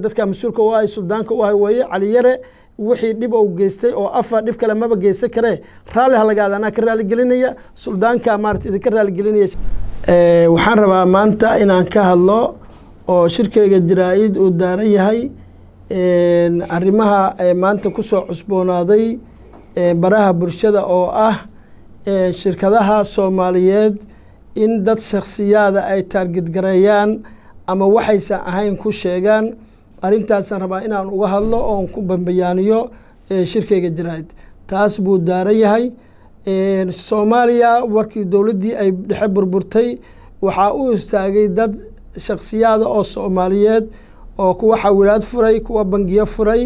dadka mas-uulka u suldaanka u ahay weeye caliyare wixii dhib uu geystay oo afa dhib kale maba geysan karee raalli halagaada anaa ka gelinaya suldaanka maarata idinka raaligelinaya eh, waxaan rabaa maanta inaan ka hadlo oo shirkayga jaraa uu daaran yahay arrimaha eh, maanta kusoo cusboonaaday eh, baraha bulshada oo ah shirkadaha soomaaliyeed in dad shakhsiyaada ay taargidgareeyaan ama waxaysan ahayn ku sheegaan arintaasaan rabaa inaan uga hadlo oon ku bambayaaniyo shirkeyga jinaad taas buu daaran yahay soomaaliya warkii dowladdii ay dhexe burburtay waxaa u istaagay dad shaksiyaada oo soomaaliyeed oo kuwa xawilaad furay kuwa bangiyo furay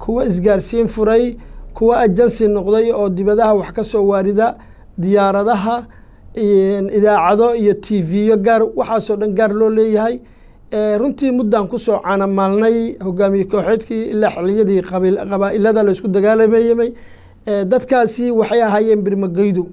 kuwa isgaarsiin furay kuwa ajansi noqday oo dibadaha wax ka soo waarida diyaaradaha idaacado iyo t v yo gaar waxaasoo dhan gaar loo leeyahay runtii muddan ku soo canamaalnay hogaamiye kooxeedkii ilaa xiliyadii qabaa'ilada laysku dagaalamayemay dadkaasi waxay ahaayeen birmageydu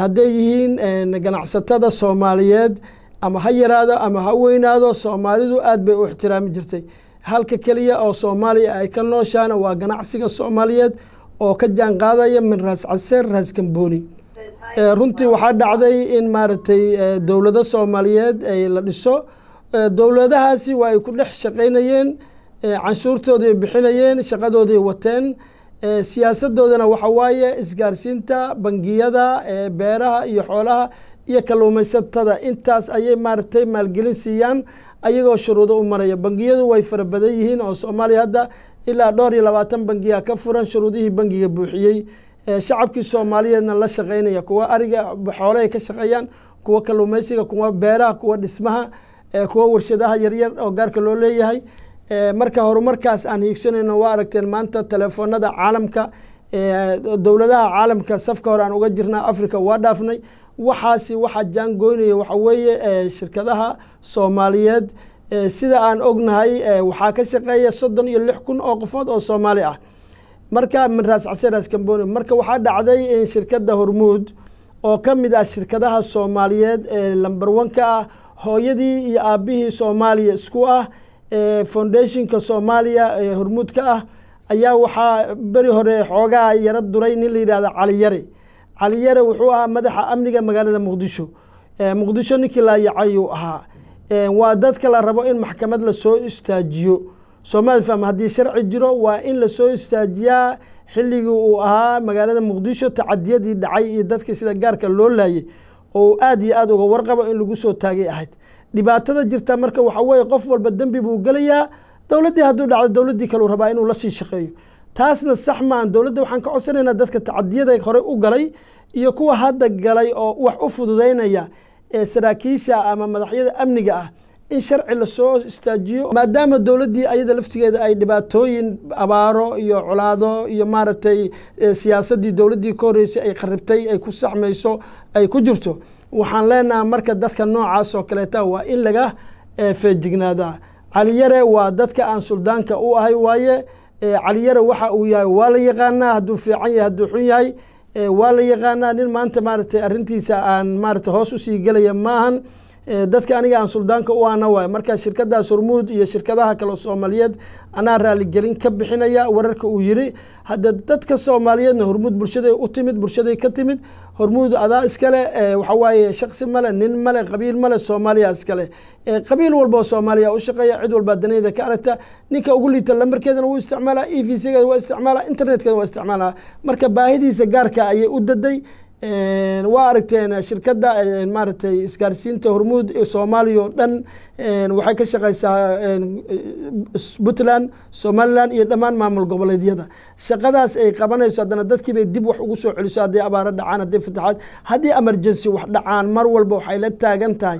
hadday yihiin ganacsatada soomaaliyeed ama ha yaraado ama ha weynaado soomaalidu aad bay u ixtiraami jirtay halka keliya oo soomaaliya ay ka nooshaan waa ganacsiga soomaaliyeed oo ka jaan qaadaya min raas caseer raas gambooni runtii waxaa dhacday in maaragtay dowlado soomaaliyeed ay la dhiso Eh, dowladahaasi waa ay ku dhex shaqaynayeen eh, canshuurtooday bixinayeen shaqadooday wateen eh, siyaasadoodana waxa waaye isgaarsiinta bangiyada beeraha iyo xoolaha iyo kalluumaysatada intaas ayay maaragtay maalgelin siiyaan ayagoo shuruudo u maraya bangiyadu way fara badan yihiin oo soomaaliya hadda ilaa dhowr iyo labaatan bangiya ka furan shuruudihii bangiga buuxiyey shacabkii soomaaliyeedna la shaqaynaya kuwa ariga xoolahay ka shaqeeyaan kuwa kalluumaysiga kuwa beeraha kuwa dhismaha kuwa warshadaha yaryar oo gaarka loo leeyahay marka horumarkaas aan hiigsanayno waa aragteen maanta telefoonada caalamka dowladaha caalamka safka hore aan uga jirnaa africa waa dhaafnay waxaasi waxaa jaangoynaya waxa weeye shirkadaha soomaaliyeed sida aan ognahay waxaa ka shaqeeya soddon iyo lix kun oo qofood oo soomaali ah marka minraas caseeraas camboni marka waxaa dhacday in shirkadda hormuud oo ka mid ah shirkadaha soomaaliyeed ee lamber one ka ah hooyadii iyo aabihii soomaaliya isku ah foundationka soomaaliya ee hormuudka ah ayaa waxaa beri hore xoogaa yaro duray nin la yidhahda caliyare caliyare wuxuu ahaa madaxa amniga magaalada muqdisho muqdisho ninkii laayacayuu ahaa waa dadka la rabo in maxkamad lasoo istaajiyo somaali fam haddii sharci jiro waa in lasoo istaajiyaa xilligii uu ahaa magaalada muqdisho tacadiyadii dhacay iyo dadkii sida gaarka loo laayay oo aada iyo aada uga warqaba in lagu soo taagay ahayd dhibaatada jirta marka waxa weeye qof walba dembi buu gelayaa dowladdii hadduu dhacdo dowladdii kaleu rabaa inuu la sii shaqeeyo taasna sax maan dowladda waxaan ka codsanaynaa dadka tacadiyada horey u galay iyo kuwa hadda galay oo wax u fududaynaya ee saraakiisha ama madaxyada amniga ah in sharci lasoo istaajiyo maadaama dowladdii ayada laftigeeda ay dhibaatooyin abaaro iyo colaado iyo maaragtay eh, siyaasaddii dowladdii ka horreysay ay qaribtay ay ku saxmayso ay ku jirto waxaan leenaha marka dadka noocaas oo kaleeta waa in laga eh, feejignaadaa caliyare waa dadka aan suldaanka u ahay waaye eh, caliyare waxa uu yahay waa la yaqaanaa hadduu fiican yahay hadduu xun yahay waa la yaqaanaa nin maanta maaragtay arrintiisa aan maaragtay hoos usii gelaya maahan Eh, dadka aniga aan suldaanka u ahna waay marka shirkadaas hormuud iyo shirkadaha kale soomaaliyeed anaa raalligelin ka bixinaya wararka uu yidhi hadde dadka soomaaliyeedna hormuud bulshaday u timid bulshaday ka timid hormuud adaa iskale eh, waxawaaye waaye shaksi male nin male qabiil male soomaaliya iskale eh, qabiil walbo soomaaliya u shaqeeya cid walba danayda ka aragta ninka ugu liita lambarkeedana wuu isticmaalaa e v waa isticmaalaa internetkeeda waa isticmaalaa marka baahidiisa gaarka ayay u daday waa aragteen shirkadda maaragtay isgaarsiinta hormuud soomaaliya oo dhan waxay ka shaqeysaa puntland somalilan iyo dhammaan maamul goboleedyada shaqadaas ay qabanayso haddana dadkiibay dib wax ugu soo celiso hadday abaaro dhacaan haddii fataxaad haddii emergency wax dhacaan mar walba waxay la taagan tahay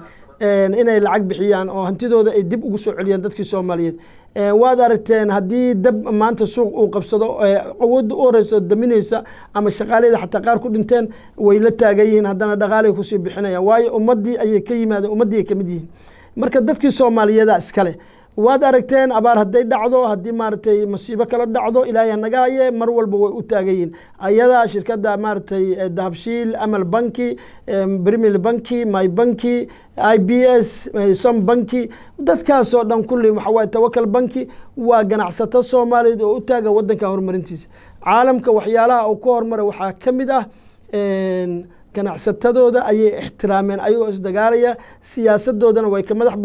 inay lacag bixiyaan oo hantidooda ay dib ugu soo celiyaan dadkii soomaaliyeed Eh, waad aragteen haddii dab maanta suuq uu qabsado eh, awoodda u horeysa daminaysa ama shaqaaleyda xataa qaar ku dhinteen way la taagan yihiin haddana dhaqaalay kusii bixinayaan waayo ummaddii ayay ka yimaadeen ummaddii ay ka mid yihiin marka dadkii soomaaliyeeda iskale waad aragteen abaar hadday dhacdo haddii maaragtay masiibo kala dhacdo ilaahay naga haye mar walba way u taagayiin ayada shirkadda maaragtay eh, dahabshiil amal banki brimil banki my banki i b s eh, som banki dadkaasoo dhan kulli waxa waaye tawakal banki waa ganacsato soomaaliyeed oo u taaga waddanka horumarintiisa caalamka waxyaalaha uu ku horumara waxaa ka mid ah ganacsatadooda ayay ixtiraameen ayagoo isdagaalaya siyaasadoodana way ka madax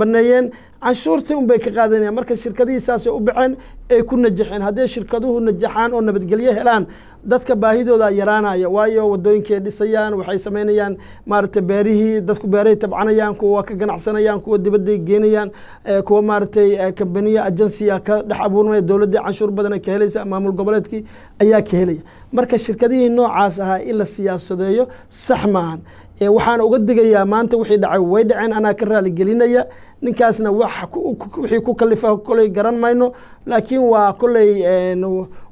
baneeyeen canshuurtii unbay ka qaadanayaan marka shirkadihii saasay u baxeen ay ku najaxeen haddii shirkaduhu najaxaan oo nabadgelyo helaan dadka baahidooda yaraanaya waayo wadooyinkay dhisayaan waxay samaynayaan maaragtay beerihii dadku beerahay tabcanayaan kuwa waa ka ganacsanayaan kuwa dibadday geenayaan eh, kuwa maaragtay kambaniya eh, agensiya ka dhex abuurmaya dowladdii canshuur badan ka helaysa maamul goboleedkii ayaa ka helaya marka shirkadihii noocaas ahaa in la siyaasadeeyo sax maahan waxaan uga digayaa maanta wixii dhacay way dhaceen anaa ka raaligelinaya ninkaasna wax wixii ku kalifa koley garan mayno laakiin waa koley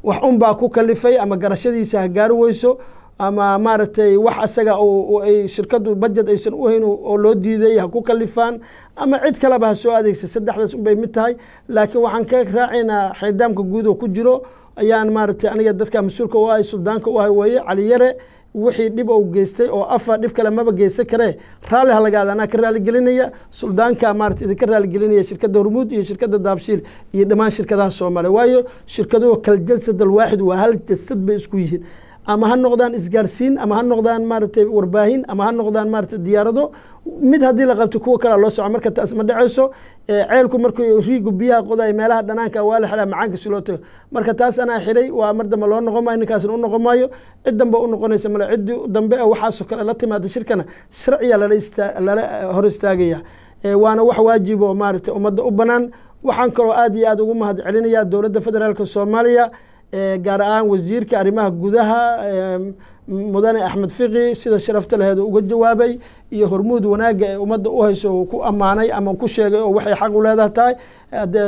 wax unbaa ku kalifay ama garashadiisa ha gaari weyso ama maaragtay wax asaga ay shirkadu bajed aysan uhayn oo loo diiday ha ku kalifaan ama cid kaleba ha soo adeegsa saddexdaas unbay mid tahay laakiin waxaan ka raacaynaa xidaamka guud oo ku jiro ayaan maaragtay aniga dadka mas-uulka u ahay suldaanka u ahay weeye cali yare wixii dhib ou geystay oo afa dhib kale maba geysan karee raalli halagaada anaa ka gelinaya suldaanka maarata idinka gelinaya shirkadda hormuud iyo shirkadda daabshiil iyo dhammaan shirkadaha soomaaliya waayo shirkaduhu kal jalsad alwaaxid waa hal jasad bay isku yihiin ama ha noqdaan isgaarsiin ama ha noqdaan maaragtay warbaahin ama ha noqdaan maaragtay diyaarado mid haddii la qabto kuwa kalea loo soco marka taas ma dhaceyso ceelku markuu riigu biyaha qoday meelaha dhanaanka waa la xidhaa macaanka si loo tago marka taas anaa xidhay waa mar dambe loo noqon maayo ninkaasna u noqon maayo cid dambe u noqonaysa male cid dambe ah waxaasoo kale la timaada shirkana sharciya lala eh, hor istaagaya waana wax waajibo maaragtay ummadda u banaan waxaan kaloo aad iyo aad ugu mahad celinaya dowladda federaalka soomaaliya gaar ahaan wasiirka arrimaha gudaha mudane axmed fiqi sida sharafta laheed uga jawaabay iyo hormuud wanaagga ee ummadda u hayso ku ammaanay ama ku sheegay oo waxay xaq u leedaha tahay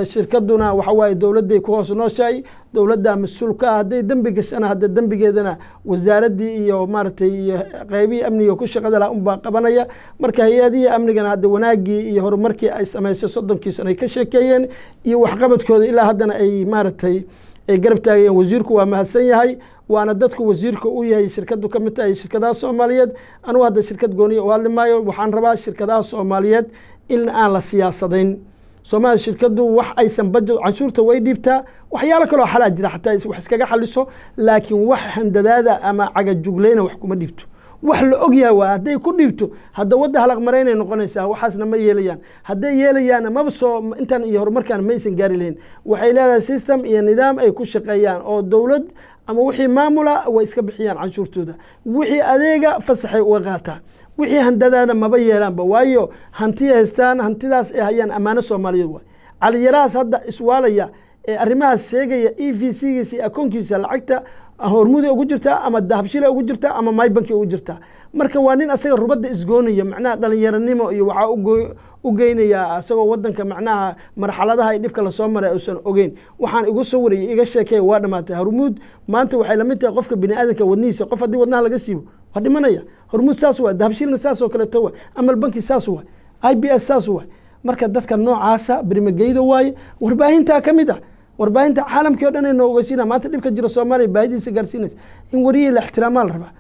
shirkaduna waxawaaye dowladday ku hoos nooshahay dowladdaa mas-uulka ah hadday dembi gashana haddee dembigeedana wasaaraddii iyo maaragtay iyo qeybihii amniga ku shaqada laha unbaa qabanaya marka hay-adihii amnigana hadda wanaaggii iyo horumarkii ay samaysay soddonkii sana ay ka sheekeeyeen iyo waxqabadkooda ilaa haddana ay maaragtay ay garab taagayeen wasiirku waa mahadsan yahay waana dadku wasiirka u yahay shirkadu ka mid tahay shirkadaha soomaaliyeed anugu hadda shirkad gooniya u hadli maayo waxaan rabaa shirkadaha soomaaliyeed in aan la siyaasadayn soomaaliya shirkadu wax aysan baje canshuurta way dhiibtaa waxyaalo kaloo xalaa jira xataa wax iskaga xaliso laakiin wax handadaada ama cagajuglayna wax kuma dhiibto wax la og yahay waa hadday ku dhiibto hadda wadda halaq halaqmaraynay noqonaysaa waxaasna ma yeelayaan hadday yeelayaana maba soo intan iyo horumarkaan maysan gaari lahayn waxay leedahay system iyo nidaam ay ku shaqeeyaan oo dowlad ama wixii maamula way iska bixiyaan canshuurtooda wixii adeega fasaxay uga qaataa wixii handadaana maba yeelaanba waayo hantiya haystaan hantidaas ay hayaan ammaano soomaaliyeed waay caliyarahaas hadda iswaalaya arrimahaas sheegaya e v c giisa akoonkiisa lacagta hormuda ugu jirta ama dahabshila ugu jirtaa ama mybanki ugu jirtaa marka waa nin asaga rubadda isgoonaya macnaha dhalinyaranimo iyo waxaa u geynayaa asagoo wadanka macnaha marxaladaha i dhibka lasoo maray uusan ogeyn waxaan igu sawiraya iga sheekeeya waa dhamaatay hormuud maanta waxay lamid tahay qofka biniaadanka wadnihiisa qof haddii wadnaha laga siibo waa dhimanaya hormuud saas waa dahabshilna saasoo kaleeto wa amal banki saas waa i b s saas waa marka dadka noocaasa birmageyda waaye warbaahintaa ka mid ah warbaahinta caalamkii o dhan ay noo maanta dhibka jiro soomaaliya baahidiisa gaarsiinaysa in wariyihii la ixtiraamaa la rabaa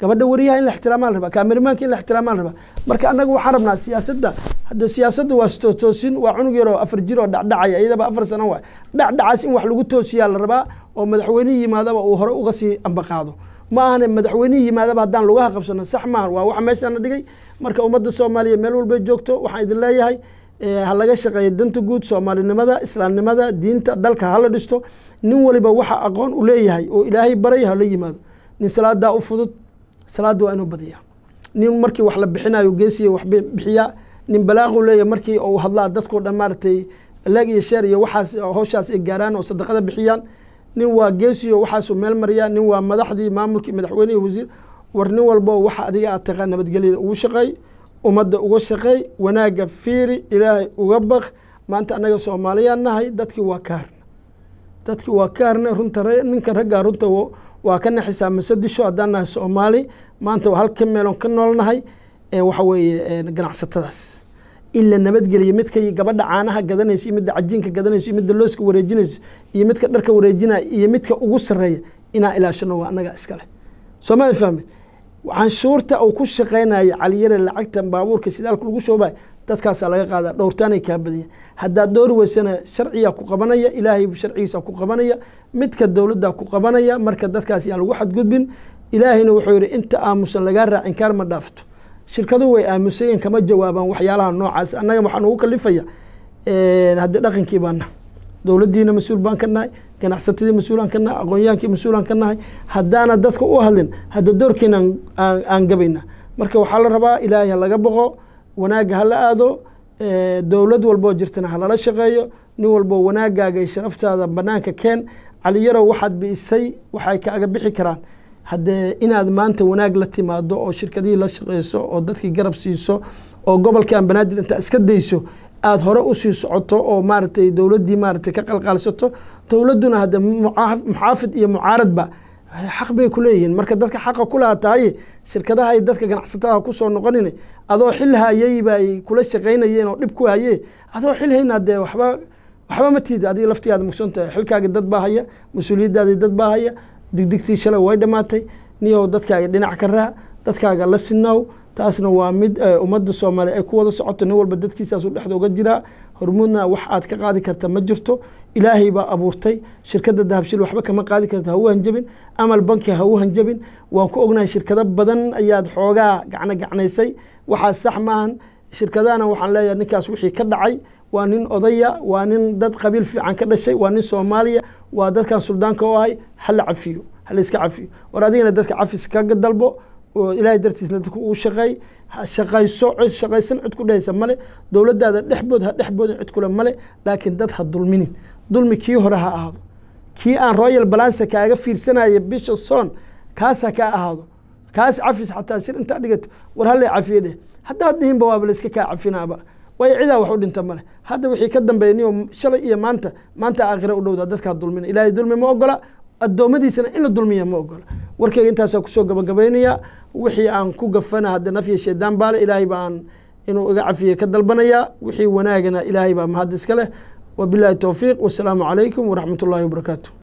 gabadha wariyaha in la ixtiraamaa la rabaa kaamerimaanka in la ixtiraamaa la rabaa marka annagu waxaan rabnaa siyaasadda hadda siyaasadda waa stootoosin waa cunug yaroo afar jir oo dhacdhacaya iyadaba afar sano waay dhacdhacaas in wax lagu toosiyaa la rabaa oo madaxweynihii yimaadaba uu hore uga sii ambaqaado ma ahane madaxweynihii yimaadaba haddaan lugaha qabsano sax maaha waa wax meeshaana dhigay marka ummadda soomaaliya meel walbay joogto waxaan idin leeyahay ha laga shaqeeya danta guud soomaalinimada islaamnimada diinta dalka hala dhisto nin waliba waxa aqoon u leeyahay oo ilaahay baray hala yimaado nin salaadaa u fudud salaada waa inuu badiya nin markii wax la bixinayo geesiya wax bixiya nin balaaqu leeyahay markii uu hadlaa dadkoo dhan maaragtay leeg iyo sheer iyo waxaas howshaas ay gaaraan oo sadaqada bixiyaan nin waa geesiyo waxaasuu meel mariyaa nin waa madaxdii maamulkii madaxweyne iyo wasiir war nin walbo waxa adiga aad taqaa nabadgelyada ugu shaqeey ummadda uga shaqeey wanaagga fiiri ilaahay uga baq maanta annaga soomaaliyaan nahay dadkii waa kaarna dadkii waa kaarna runta ninka raggaa runta waa kana xisaab masadisho haddaan nahay soomaali maanta halka meeloon ka noolnahay waxa weeye ganacsatadaas la nabadgeliya midka gabadha caanaha gadanaysa iyo midda cajiinka gadanaysa iyo midda looska wareejinaysa iyo midka dharka wareejinaya iyo midka ugu sarreeya inaa ilaashano waa annaga iskale soo ma fahmi canshuurta uu ku shaqaynaya caliyare lacagtan baabuurka shidaalka lagu shoobay dadkaasaa laga qaada dhowrtaanay kaa badaya haddaad doori weysana sharciyaa ku qabanaya ilaahay sharcigiisa ku qabanaya midka dowladdaa ku qabanaya marka dadkaas yaan lagu xadgudbin ilaahayna wuxuu yidhi inta aamusan lagaa raacin kaar ma dhaafto shirkadu way aamusayen kama jawaabaan waxyaalaha noocaas annaga waxaa nagu kalifaya haddii dhaqankii baana dowladdiina mas-uul baan ka nahay ganacsatadii mas-uulaan ka nahay aqoonyaankii mas-uulaan ka nahay haddaana dadka u hadlin hadda doorkeena aan gabayna marka waxaa la rabaa ilaahay halaga boqo wanaagga ha la aado dowlad walboo jirtana ha lala shaqeeyo nin walboo wanaagaaga iyo sharaftaada bannaanka keen caliyarow waxaad biisay waxay kaaga bixi karaan haddee inaad maanta wanaag la timaado oo shirkadihii la shaqeyso oo dadkii garab siiso oo gobolkan banaadir intaa iska dayso aada hore usii socoto oo maaratay dowladdii maaratay ka qalqaalsato dowladduna hadde muxaafid iyo mucaaradba eh, xaq bay ku leeyihiin marka dadka xaqa kulaha tahaye shirkadaha ay dadka ganacsatada ku soo noqonine adoo xil hayeyba ay kula shaqaynayeen oo dhib ku hayee adoo xil hayna dee waxba waxba ma tiid adiga laftigaada mugsantahay xilkaagii dad baa haya mas-uuliyaddaadii dad baa haya digdigtii shalay way dhammaatay niyow dadkaaga dhinac ka raa dadkaaga la sinaw taasna waa mid eh, ummadda soomaaliya ay ku wada socoto nin walba dadkiisaasu dhexda uga jiraa hormuudna wax aad ka qaadi karta ma jirto ilaahay baa abuurtay shirkadda dahabshil waxba kama qaadi karto ha u hanjabin amal banki ha u hanjabin waan ku ognahay shirkado badan ayaad xoogaa gacno gacnaysay waxaa sax maahan shirkadahana waxaan leeyahay ninkaas wixii ka dhacay waa nin odaya waa nin dad qabiil fiican ka dhashay waa nin soomaaliya waa dadkan suldaanka oo ahay ha la cafiyo ha la cafiyo war adigana dadka cafis kaga dalbo oo ilaahay dartiisna dadku uu shaqeey shaqayso cod shaqaysan cod ku dhehaysa male dowladdaada dhexbood ha dhexboodin cod kule male laakiin dad ha dulminin dulmi kii hore ha ahaado kii aan royal balance kaaga fiirsanaya bisha soon kaas ha ka ahaado kaas cafis xataa shir intaa dhigato war halle cafiye dheh haddaad dhihinba waaba layska kaa cafinaaba waayo cidaa wax u dhinta male hadda wixii ka dambeeya shalay iyo maanta maanta aakhira u dhowdaa dadkaa dulmina ilaahay dulmi ma ogola addoommadiisana in la dulmiya ma ogola warkeyga intaasaa kusoo gabagabaynaya wixii aan ku gafana hadde naf iyo baale ilaahay baan inuu iga cafiye ka dalbanayaa wixii wanaagana ilaahay baa mahad iska leh wabilahi towfiiq wasalaamu calaykum waraxmat ullaahi wabarakaatu